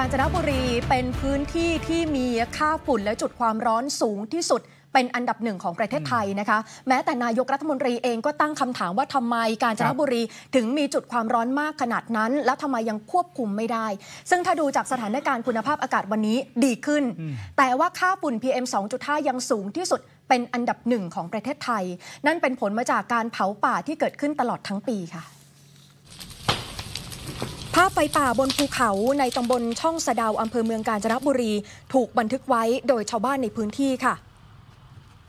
าญจนบุรีเป็นพื้นที่ที่มีค่าฝุ่นและจุดความร้อนสูงที่สุดเป็นอันดับหนึ่งของประเทศไทยนะคะ แม้แต่นายกรัฐมนตรีเองก็ตั้งคำถามว่าทำไมกาญจนบุรีถึงมีจุดความร้อนมากขนาดนั้น แล้วทำไมยังควบคุมไม่ได้ ซึ่งถ้าดูจากสถานการณ์คุณภาพอากาศวันนี้ดีขึ้น แต่ว่าค่าฝุ่น PM 2.5 ยังสูงที่สุดเป็นอันดับหนึ่งของประเทศไทย นั่นเป็นผลมาจากการเผาป่าที่เกิดขึ้นตลอดทั้งปีค่ะภาพไฟป่าบนภูเขาในตำบลช่องสะดาวอำเภอเมืองกาญจนบุรี ถูกบันทึกไว้โดยชาวบ้านในพื้นที่ค่ะ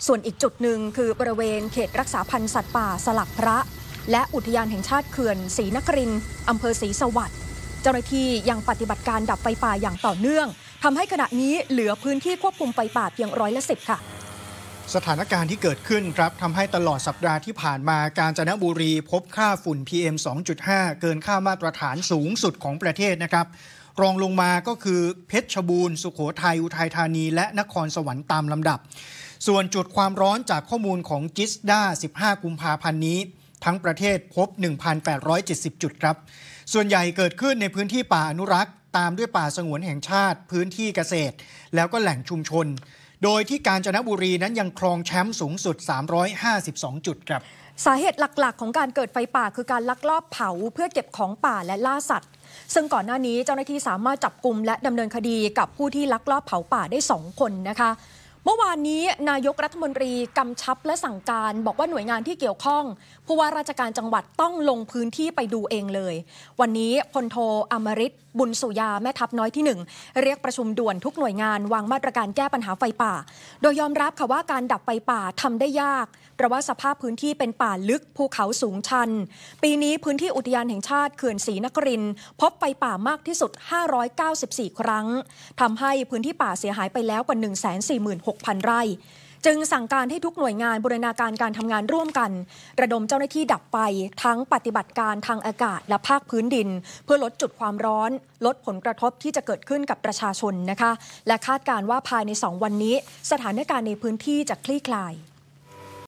ส่วนอีกจุดหนึ่งคือบริเวณเขตรักษาพันธุ์สัตว์ป่าสลักพระ และอุทยานแห่งชาติเขื่อนศรีนครินอำเภอศรีสวัสดิ์เจ้าหน้าที่ยังปฏิบัติการดับไฟป่าอย่างต่อเนื่องทำให้ขณะนี้เหลือพื้นที่ควบคุมไฟป่าเพียงร้อยละสิบค่ะสถานการณ์ที่เกิดขึ้นครับทำให้ตลอดสัปดาห์ที่ผ่านมาการจนบุรีพบค่าฝุ่น PM 2.5 เกินค่ามาตรฐานสูงสุดของประเทศนะครับรองลงมาก็คือเพชรบูรณ์สุขโขทัยอุทัยธานี และนครสวรรค์ตามลำดับ ส่วนจุดความร้อนจากข้อมูลของจิสดา15 กุมภาพันธ์นี้ ทั้งประเทศพบ 1,870 จุดครับส่วนใหญ่เกิดขึ้นในพื้นที่ป่าอนุรักษ์ ตามด้วยป่าสงวนแห่งชาติ พื้นที่เกษตร แล้วก็แหล่งชุมชนโดยที่กาญจนบุรีนั้นยังครองแชมป์สูงสุด 352 จุดครับ สาเหตุหลักๆของการเกิดไฟป่าคือการลักลอบเผาเพื่อเก็บของป่าและล่าสัตว์ ซึ่งก่อนหน้านี้เจ้าหน้าที่สามารถจับกลุ่มและดำเนินคดีกับผู้ที่ลักลอบเผาป่าได้ 2 คนนะคะเมื่อวานนี้ นายกรัฐมนตรีกำชับและสั่งการบอกว่าหน่วยงานที่เกี่ยวข้อง ผู้ว่าราชการจังหวัดต้องลงพื้นที่ไปดูเองเลย วันนี้พลโทอมริตบุญสุยาแม่ทัพน้อยที่1เรียกประชุมด่วนทุกหน่วยงานวางมาตรการแก้ปัญหาไฟป่า โดยยอมรับค่ะว่าการดับไฟป่าทำได้ยากเพราะว่าสภาพพื้นที่เป็นป่าลึกภูเขาสูงชัน ปีนี้พื้นที่อุทยานแห่งชาติเขื่อนศรีนครินพบไฟป่ามากที่สุด 594 ครั้ง ทำให้พื้นที่ป่าเสียหายไปแล้วกว่า 1 4 0 0 0 0 6,000ไร่ จึงสั่งการให้ทุกหน่วยงานบูรณาการการทำงานร่วมกันระดมเจ้าหน้าที่ดับไฟทั้งปฏิบัติการทางอากาศ และภาคพื้นดิน เพื่อลดจุดความร้อน ลดผลกระทบที่จะเกิดขึ้นกับประชาชนนะคะ และคาดการว่าภายใน 2 วันนี้ สถานการณ์ในพื้นที่จะคลี่คลาย